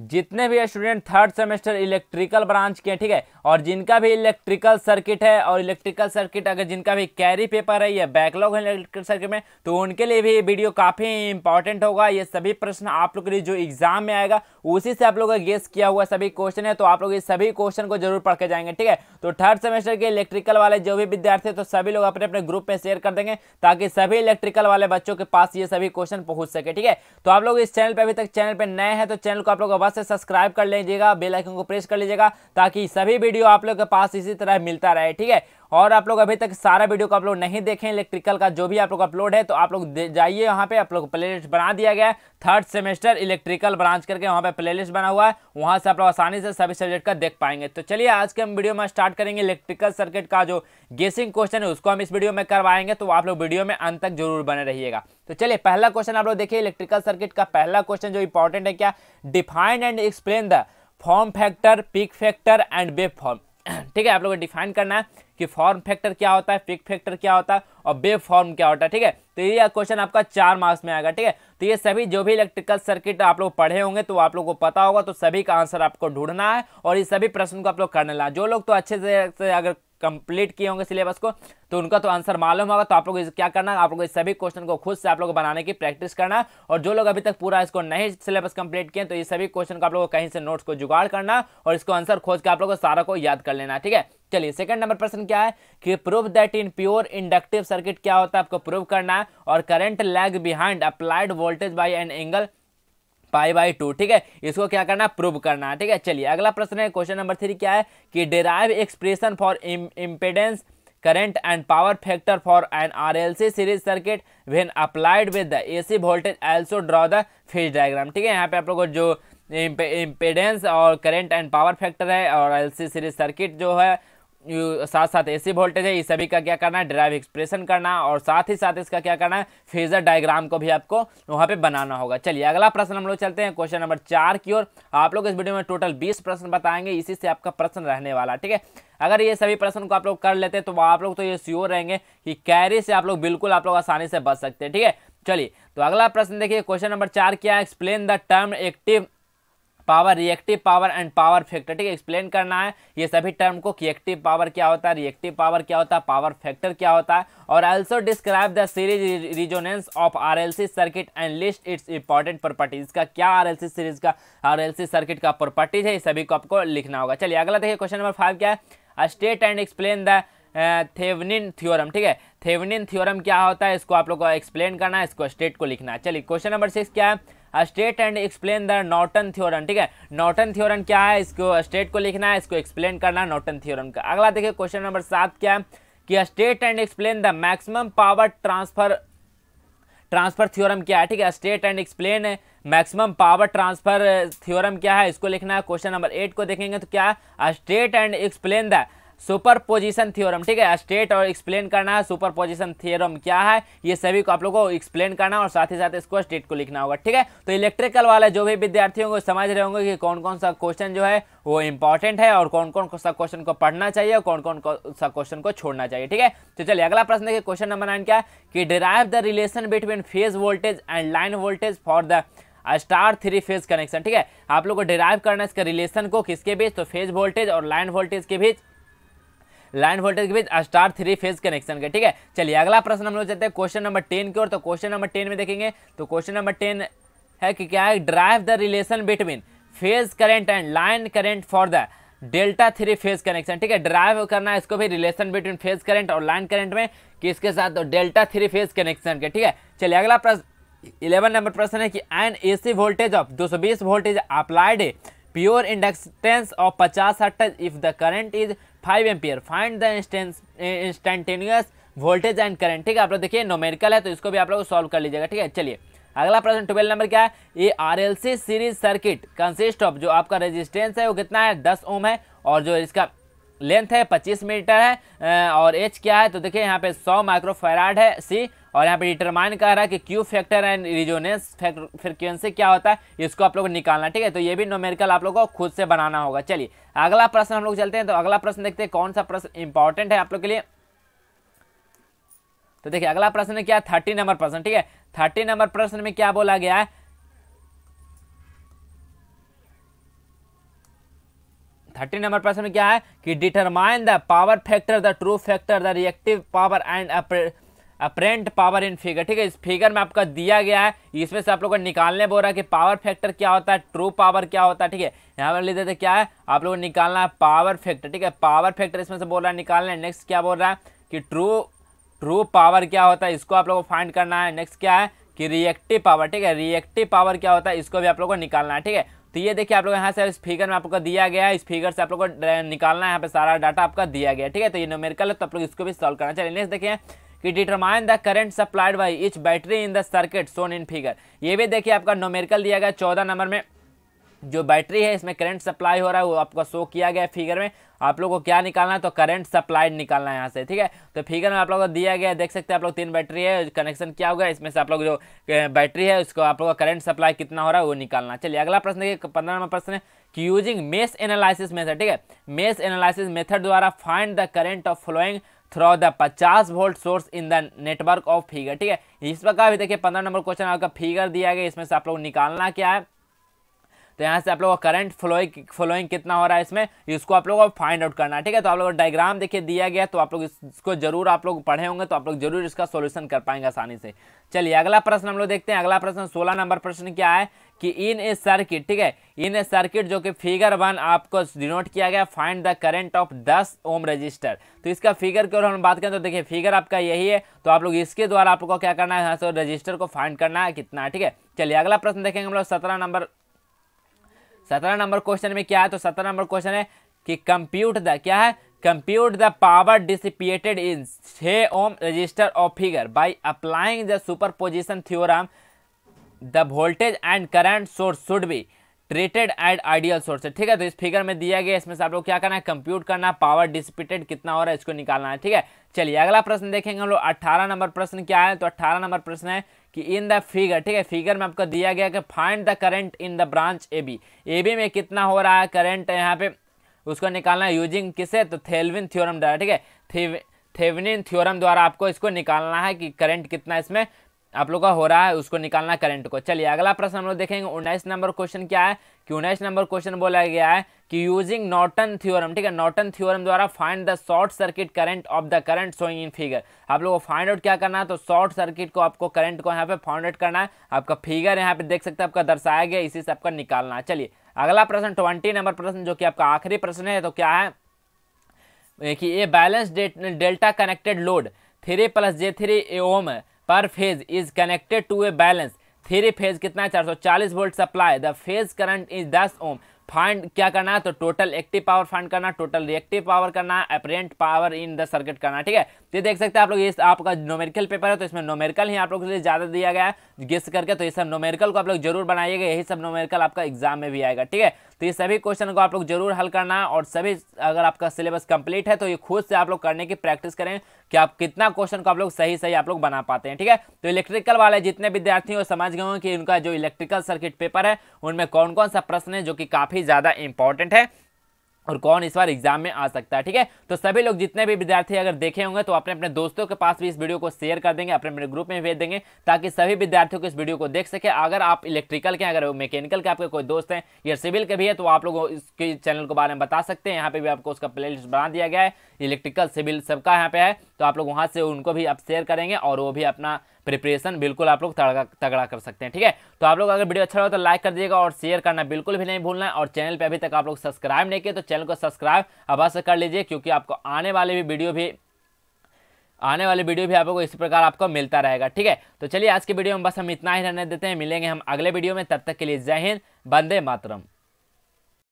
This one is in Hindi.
जितने भी student third semester electrical branch के ठीक है और जिनका भी इलेक्ट्रिकल सर्किट है और इलेक्ट्रिकल सर्किट अगर जिनका भी कैरी पेपर है या बैकलॉग है इलेक्ट्रिकल सर्किट में तो उनके लिए भी ये वीडियो काफ़ी इंपॉर्टेंट होगा ये सभी प्रश्न आप लोग के लिए जो एग्जाम में आएगा उसी से आप लोगों का गेस किया हुआ सभी क्वेश्चन है तो आप लोग ये सभी क्वेश्चन को जरूर पढ़ के जाएंगे ठीक है तो थर्ड सेमेस्टर के इलेक्ट्रिकल वाले जो भी विद्यार्थी है तो सभी लोग अपने अपने ग्रुप में शेयर कर देंगे ताकि सभी इलेक्ट्रिकल वाले बच्चों के पास ये सभी क्वेश्चन पहुँच सके ठीक है तो आप लोग इस चैनल पर अभी तक चैनल पर नए हैं तो चैनल को आप लोग फटाफट से सब्सक्राइब कर लीजिएगा बेलाइकन को प्रेस कर लीजिएगा ताकि सभी वीडियो आप लोग के पास इसी तरह मिलता रहे ठीक है और आप लोग अभी तक सारा वीडियो को आप लोग नहीं देखें इलेक्ट्रिकल का जो भी आप लोग अपलोड है तो आप लोग जाइए वहाँ पे आप लोग प्लेलिस्ट बना दिया गया है थर्ड सेमेस्टर इलेक्ट्रिकल ब्रांच करके वहाँ पे प्लेलिस्ट बना हुआ है वहाँ से आप लोग आसानी से सभी सब्जेक्ट का देख पाएंगे तो चलिए आज के हम वीडियो में स्टार्ट करेंगे इलेक्ट्रिकल सर्किट का जो गेसिंग क्वेश्चन है उसको हम इस वीडियो में करवाएंगे तो आप लोग वीडियो में अंत तक जरूर बने रहिएगा तो चलिए पहला क्वेश्चन आप लोग देखिए इलेक्ट्रिकल सर्किट का पहला क्वेश्चन जो इंपॉर्टेंट है क्या define and explain the form factor peak factor and wave form ठीक है आप लोगों को डिफाइन करना है कि फॉर्म फैक्टर क्या होता है फिक फैक्टर क्या होता है और बेब फॉर्म क्या होता है ठीक है तो ये क्वेश्चन आपका चार मार्क्स में आएगा ठीक है तो ये सभी जो भी इलेक्ट्रिकल सर्किट आप लोग पढ़े होंगे तो आप लोग को पता होगा तो सभी का आंसर आपको ढूंढना है और ये सभी प्रश्न को आप लोग करने ला जो लोग तो अच्छे से अगर कंप्लीट किए होंगे सिलेबस को तो उनका तो आंसर मालूम होगा तो आप लोग क्या करना आप लोग सभी क्वेश्चन को खुद से आप लोग बनाने की प्रैक्टिस करना और जो लोग अभी तक पूरा इसको नहीं सिलेबस कंप्लीट किए तो ये सभी क्वेश्चन को आप लोग कहीं से नोट्स को जुगाड़ करना और इसको आंसर खोज के आप लोग सारा को याद कर लेना ठीक है चलिए सेकंड नंबर प्रश्न क्या है कि prove that in pure inductive circuit क्या होता है आपको प्रूव करना है और current lag behind applied voltage by an angle pi by two ठीक है इसको क्या करना है प्रूव करना है ठीक है चलिए अगला प्रश्न है क्वेश्चन नंबर थ्री क्या है कि derive expression for impedance current and power factor for an RLC series circuit when applied the the AC voltage also draw the phase diagram ठीक है यहाँ पे आप लोगों को जो इम्पेडेंस और करंट एंड पावर फैक्टर है और एल सी सीरीज सर्किट जो है साथ साथ एसी वोल्टेज है ये सभी का क्या करना है ड्राइव एक्सप्रेशन करना और साथ ही साथ इसका क्या करना है फेजर डायग्राम को भी आपको वहाँ पे बनाना होगा चलिए अगला प्रश्न हम लोग चलते हैं क्वेश्चन नंबर चार की ओर आप लोग इस वीडियो में टोटल बीस प्रश्न बताएंगे इसी से आपका प्रश्न रहने वाला ठीक है अगर ये सभी प्रश्न को आप लोग कर लेते हैं तो आप लोग तो ये श्योर रहेंगे कि कैरी से आप लोग बिल्कुल आप लोग आसानी से बच सकते हैं ठीक है चलिए तो अगला प्रश्न देखिए क्वेश्चन नंबर चार क्या है explain the term active power reactive power and power factor ठीक है एक्सप्लेन करना है ये सभी टर्म को कि पावर क्या होता है रिएक्टिव पावर क्या होता है पावर फैक्टर क्या होता है और also describe the series resonance of R circuit and list its important properties इसका क्या आर सीरीज का आर सर्किट का प्रॉपर्टीज है ये सभी को आपको लिखना होगा चलिए अगला देखिए क्वेश्चन नंबर फाइव क्या है state and explain the Thevenin theorem ठीक है थेवनिन थ्योरम क्या होता है इसको आप लोग को एक्सप्लेन करना है इसको स्टेट को लिखना है चलिए क्वेश्चन नंबर सिक्स क्या है state and explain the Norton theorem ठीक है नॉटन थ्योरम क्या है इसको स्टेट को लिखना है इसको एक्सप्लेन करना है नॉटन थ्योरम का अगला देखिए क्वेश्चन नंबर सात क्या है कि state and explain the maximum power transfer transfer theorem क्या है ठीक है state and explain maximum power transfer theorem क्या है इसको लिखना है क्वेश्चन नंबर एट को देखेंगे तो क्या state and explain the superposition theorem ठीक है स्टेट और एक्सप्लेन करना है सुपर पोजिशन थियोरम क्या है ये सभी को आप लोग को एक्सप्लेन करना और साथ ही साथ इसको स्टेट को लिखना होगा ठीक है तो इलेक्ट्रिकल वाले जो भी विद्यार्थी होंगे समझ रहे होंगे कि कौन कौन सा क्वेश्चन जो है वो इंपॉर्टेंट है और कौन कौन सा क्वेश्चन को पढ़ना चाहिए और कौन कौन सा क्वेश्चन को छोड़ना चाहिए ठीक है तो चलिए अगला प्रश्न देखिए क्वेश्चन नंबर नाइन क्या है कि derive the relation between phase voltage and line voltage for the star three phase connection ठीक है आप लोग को डिराइव करना है इसका रिलेशन को किसके बीच तो फेज वोल्टेज और लाइन वोल्टेज के बीच लाइन वोल्टेज के बीच स्टार थ्री फेज कनेक्शन के ठीक है चलिए अगला प्रश्न हम लोग चलते हैं क्वेश्चन नंबर टेन की ओर तो क्वेश्चन नंबर टेन में देखेंगे तो क्वेश्चन नंबर टेन है कि क्या है derive the relation between phase current and line current for the delta three phase connection ठीक है ड्राइव करना है इसको भी रिलेशन बिटवीन फेज करेंट और लाइन करेंट में कि इसके साथ डेल्टा थ्री फेज कनेक्शन के ठीक है चलिए अगला प्रश्न इलेवन नंबर प्रश्न है कि an AC voltage of 220 voltage applied pure inductance of पचास hertz if the current is five ampere find the instantaneous voltage and current ठीक है आप लोग देखिए नोमेरिकल है तो इसको भी आप लोग सॉल्व कर लीजिएगा ठीक है चलिए अगला प्रश्न ट्वेल्व नंबर क्या है ये R L C series circuit consist of जो आपका रेजिस्टेंस है वो कितना है दस ओम है और जो इसका लेंथ है पच्चीस मीटर है और एच क्या है तो देखिए यहाँ पे सौ माइक्रोफेराड है सी और यहाँ पे डिटरमाइन कर रहा है कि Q factor and resonance frequency क्या होता है इसको आप लोग निकालना ठीक है तो ये भी नोमेरिकल आप लोग को खुद से बनाना होगा चलिए अगला प्रश्न हम लोग चलते हैं तो अगला प्रश्न देखते हैं कौन सा प्रश्न इंपॉर्टेंट है आप लोग के लिए तो देखिए अगला प्रश्न क्या थर्टी नंबर प्रश्न ठीक है थर्टी नंबर प्रश्न में क्या बोला गया है थर्टी नंबर प्रश्न में क्या है कि determine the power factor the true factor the reactive power and apparent power in figure ठीक है इस फिगर में आपका दिया गया है इसमें से आप लोगों को निकालने बोल रहा है कि पावर फैक्टर क्या होता है ट्रू पावर क्या होता है ठीक है यहाँ पर लिख देते क्या है आप लोगों को निकालना है पावर फैक्टर ठीक है पावर फैक्टर इसमें से बोल रहा है निकालना है नेक्स्ट क्या बोल रहा है कि ट्रू ट्रू पावर क्या होता है इसको आप लोगों को फाइंड करना है नेक्स्ट क्या है कि रिएक्टिव पावर ठीक है रिएक्टिव पावर क्या होता है इसको भी आप लोगों को निकालना है ठीक है तो ये देखिए आप लोग यहाँ से इस फिगर में आपको दिया गया है इस फिगर से आप लोग को निकालना है यहाँ पे सारा डाटा आपका दिया गया ठीक है तो ये नोमेरिकल है तो आप लोग इसको भी सॉल्व करना चाहिए नेक्स्ट देखिए कि determine the current supplied by each battery in the circuit shown in figure ये भी देखिए आपका नोमेरिकल दिया गया चौदह नंबर में जो बैटरी है इसमें करंट सप्लाई हो रहा है वो आपको शो किया गया फिगर में आप लोग को क्या निकालना है तो करंट सप्लाई निकालना है यहाँ से ठीक है तो फिगर में आप लोग को दिया गया देख सकते हैं आप लोग तीन बैटरी है कनेक्शन क्या होगा इसमें से आप लोग जो बैटरी है उसको आप लोग का करंट सप्लाई कितना हो रहा है वो निकालना चलिए अगला प्रश्न देखिए पंद्रह नंबर प्रश्न है कि यूजिंग मेस एनालिसिस मेथड ठीक है मेस एनालिसिस मेथड द्वारा find the current of flowing through the पचास volt source in the network of figure ठीक है इस प्रकार भी देखिए पंद्रह नंबर क्वेश्चन आपका फिगर दिया गया इसमें से आप लोग निकालना क्या है तो यहाँ से आप लोगों का करंट फ्लोइंग फ्लोइंग कितना हो रहा है इसमें इसको आप लोगों को फाइंड आउट करना है ठीक है तो आप लोगों को डायग्राम देखिए दिया गया तो आप लोग इसको जरूर आप लोग पढ़े होंगे तो आप लोग जरूर इसका सोल्यूशन कर पाएंगे आसानी से चलिए अगला प्रश्न हम लोग देखते हैं अगला प्रश्न सोलह नंबर प्रश्न क्या है कि इन ए सर्किट ठीक है इन ए सर्किट जो कि फिगर वन आपको डिनोट किया गया फाइंड द करंट ऑफ दस ओम रजिस्टर तो इसका फिगर की ओर हम बात करें तो देखिए फिगर आपका यही है तो आप लोग इसके द्वारा आपको क्या करना है यहाँ से रजिस्टर को फाइंड करना है कितना है ठीक है चलिए अगला प्रश्न देखेंगे हम लोग सत्रह नंबर सत्रह नंबर क्वेश्चन में क्या है तो सत्रह नंबर क्वेश्चन है कि कंप्यूट द क्या है compute the power dissipated in छे ohm resistor of figure by applying the superposition theorem the voltage and current source should be rated as ideal source है ठीक है तो इस फिगर में दिया गया इसमें से आप लोग क्या करना है कंप्यूट करना पावर डिसिपेटेड कितना हो रहा है इसको निकालना है ठीक है चलिए अगला प्रश्न देखेंगे हम लोग अट्ठारह नंबर प्रश्न क्या है तो अट्ठारह नंबर प्रश्न है कि इन द फिगर ठीक है फिगर में आपको दिया गया कि find the current in the branch A B A B में कितना हो रहा है करेंट यहाँ पे उसको निकालना है यूजिंग किसे तो थेलविन थ्योरम द्वारा ठीक है थेवनिन थ्योरम द्वारा आपको इसको निकालना है कि करंट कितना इसमें आप लोग का हो रहा है उसको निकालना करंट को चलिए अगला प्रश्न हम लोग देखेंगे उन्नीस नंबर क्वेश्चन क्या है कि उन्नीस नंबर क्वेश्चन बोला गया है कि यूजिंग नॉटन थ्योरम ठीक है नॉटन थ्योरम द्वारा find the short circuit current of the current showing in figure आप लोगों को फाइंड आउट क्या करना है तो शॉर्ट सर्किट को आपको करंट को यहाँ पे फाइंड आउट करना है आपका फिगर यहाँ पे देख सकते हैं आपका दर्शाया गया इसी से आपका निकालना है चलिए अगला प्रश्न ट्वेंटी नंबर प्रश्न जो कि आपका आखिरी प्रश्न है तो क्या है कि ये balance delta connected load three plus j three a ohm per phase is connected to a balance three phase कितना है चालीस volt supply the phase current is दस ओम फाइंड क्या करना है तो टोटल एक्टिव पावर फाइंड करना टोटल रिएक्टिव पावर करना है apparent power in the circuit करना ठीक है तो देख सकते हैं आप लोग ये आपका नोमेरिकल पेपर है तो इसमें नोमेरिकल ही आप लोग के लिए ज़्यादा दिया गया है गेस करके तो ये सब नोमेरिकल को आप लोग जरूर बनाइएगा यही सब नोमेरिकल आपका एग्जाम में भी आएगा ठीक है तो ये सभी क्वेश्चन को आप लोग जरूर हल करना और सभी अगर आपका सिलेबस कंप्लीट है तो ये खुद से आप लोग करने की प्रैक्टिस करें कि आप कितना क्वेश्चन को आप लोग सही सही आप लोग बना पाते हैं ठीक है तो इलेक्ट्रिकल वाले जितने विद्यार्थी हो समझ गए कि उनका जो इलेक्ट्रिकल सर्किट पेपर है उनमें कौन कौन सा प्रश्न है जो कि काफ़ी काफ़ी ज़्यादा इंपॉर्टेंट है और कौन इस बार एग्जाम में आ सकता है ठीक है तो सभी लोग जितने भी विद्यार्थी अगर देखे होंगे तो अपने अपने दोस्तों के पास भी इस वीडियो को शेयर कर देंगे अपने अपने ग्रुप में भेज देंगे ताकि सभी विद्यार्थियों को इस वीडियो को देख सके अगर आप इलेक्ट्रिकल के अगर मैकेनिकल के आपके कोई दोस्त हैं या सिविल के भी है तो आप लोग इसके चैनल के बारे में बता सकते हैं यहाँ पर भी आपको उसका प्ले बना दिया गया है इलेक्ट्रिकल सिविल सबका यहाँ पे है तो आप लोग वहाँ से उनको भी आप शेयर करेंगे और वो भी अपना प्रिपरेशन बिल्कुल आप लोग तगड़ा कर सकते हैं ठीक है तो आप लोग अगर वीडियो अच्छा लगा तो लाइक कर दिएगा और शेयर करना बिल्कुल भी नहीं भूलना और चैनल पर अभी तक आप लोग सब्सक्राइब नहीं किए तो चैनल को सब्सक्राइब अवश्य कर लीजिए क्योंकि आपको आने वाले भी वीडियो भी आने वाले वीडियो भी आप को इसी प्रकार आपको मिलता रहेगा ठीक है तो चलिए आज के वीडियो में बस हम इतना ही रहने देते हैं मिलेंगे हम अगले वीडियो में तब तक के लिए जय हिंद बंदे मातरम